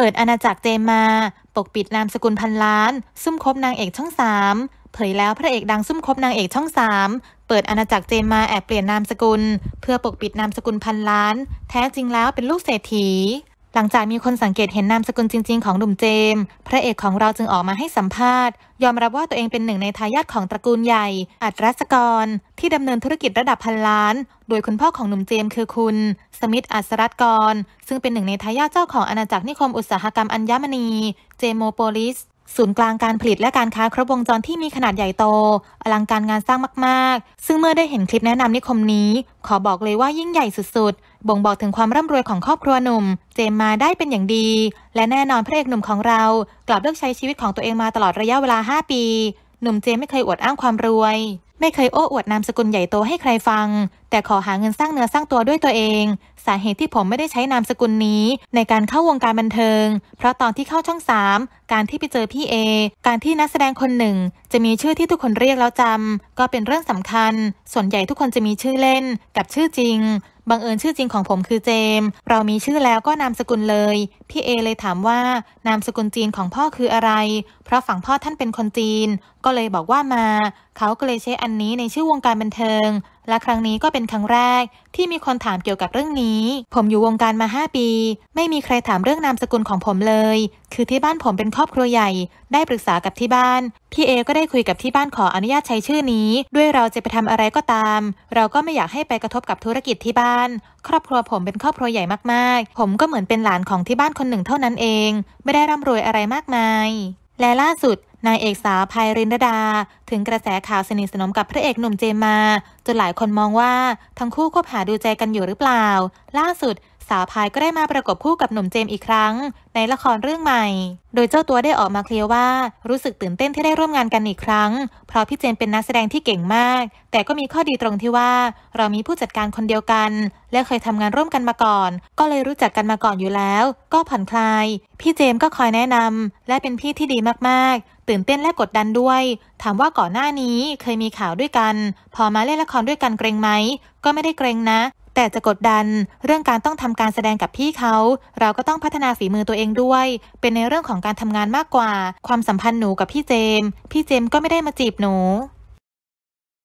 เปิดอาณาจักรเจมาปกปิดนามสกุลพัน ล้านซุ่มคบนางเอกช่องสามเผยแล้วพระเอกดังซุ่มคบนางเอกช่องสามเปิดอาณาจักรเจมาแอบเปลี่ยนนามสกุล เพื่อปกปิดนามสกุลพันล้าน แท้จริงแล้วเป็นลูกเศรษฐีหลังจากมีคนสังเกตเห็นนามสกุลจริงๆของหนุ่มเจม พระเอกของเราจึงออกมาให้สัมภาษณ์ ยอมรับว่าตัวเองเป็นหนึ่งในทายาทของตระกูลใหญ่ อัตรัสกร ที่ดำเนินธุรกิจระดับพันล้าน โดยคุณพ่อของหนุ่มเจม คือคุณ สมิธอัศรัตกรซึ่งเป็นหนึ่งในทายาทเจ้าของอาณาจักรนิคมอุตสาหกรรมอัญมณี เจโมโปลิสศูนย์กลางการผลิตและการค้าครบวงจรที่มีขนาดใหญ่โต อลังการงานสร้างมาก ๆ ซึ่งเมื่อได้เห็นคลิปแนะนำนิคมนี้ ขอบอกเลยว่ายิ่งใหญ่สุดๆบ่งบอกถึงความร่ำรวยของครอบครัว หนุ่ม เจมมาได้เป็นอย่างดีและแน่นอนพระเอกหนุ่มของเรา กลับเลือกใช้ชีวิตของตัวเองมาตลอดระยะเวลา 5 ปี หนุ่มเจมไม่เคยอวดอ้างความรวย ไม่เคยโอ้อวดนามสกุลใหญ่โตให้ใครฟัง แต่ขอหาเงินสร้างเนื้อสร้างตัวด้วยตัวเอง สาเหตุที่ผมไม่ได้ใช้นามสกุลนี้ในการเข้าวงการบันเทิง เพราะตอนที่เข้าช่องสามการที่ไปเจอพี่เอการที่นักแสดงคนหนึ่งจะมีชื่อที่ทุกคนเรียกแล้วจำก็เป็นเรื่องสำคัญ ส่วนใหญ่ทุกคนจะมีชื่อเล่นกับชื่อจริงบังเอิญชื่อจริงของผมคือเจม เรามีชื่อแล้วก็นามสกุลเลย พี่เอเลยถามว่านามสกุลจีนของพ่อคืออะไร เพราะฝั่งพ่อท่านเป็นคนจีน ก็เลยบอกว่ามา เขาก็เลยใช้อันนี้ในชื่อวงการบันเทิงและครั้งนี้ก็เป็นครั้งแรกที่มีคนถามเกี่ยวกับเรื่องนี้ ผมอยู่วงการมา 5 ปี ไม่มีใครถามเรื่องนามสกุลของผมเลย คือที่บ้านผมเป็นครอบครัวใหญ่ได้ปรึกษากับที่บ้าน พี่เอก็ได้คุยกับที่บ้านขออนุญาตใช้ชื่อนี้ ด้วยเราจะไปทำอะไรก็ตาม เราก็ไม่อยากให้ไปกระทบกับธุรกิจที่บ้าน ครอบครัวผมเป็นครอบครัวใหญ่มากๆ ผมก็เหมือนเป็นหลานของที่บ้านคนหนึ่งเท่านั้นเอง ไม่ได้ร่ำรวยอะไรมากมายและล่าสุดนางเอกสาวภัยรินดา ถึงกระแสข่าวสนิทสนมกับพระเอกหนุ่มเจมมาจนหลายคนมองว่าทั้งคู่คบหาดูใจกันอยู่หรือเปล่า ล่าสุดสาวพายก็ได้มาประกบคู่กับหนุ่มเจมอีกครั้ง ในละครเรื่องใหม่ โดยเจ้าตัวได้ออกมาเคลียร์ว่ารู้สึกตื่นเต้นที่ได้ร่วมงานกันอีกครั้ง เพราะพี่เจมเป็นนักแสดงที่เก่งมาก แต่ก็มีข้อดีตรงที่ว่า เรามีผู้จัดการคนเดียวกัน และเคยทำงานร่วมกันมาก่อน ก็เลยรู้จักกันมาก่อนอยู่แล้วก็ผ่อนคลายพี่เจมก็คอยแนะนำและเป็นพี่ที่ดีมาก ๆ ตื่นเต้นและกดดันด้วย ถามว่าก่อนหน้านี้เคยมีข่าวด้วยกัน พอมาเล่นละครด้วยกันเกรงไหมก็ไม่ได้เกรงนะแต่จะกดดันเรื่องการต้องทำการแสดงกับพี่เขา เราก็ต้องพัฒนาฝีมือตัวเองด้วย เป็นในเรื่องของการทำงานมากกว่า ความสัมพันธ์หนูกับพี่เจม พี่เจมก็ไม่ได้มาจีบหนู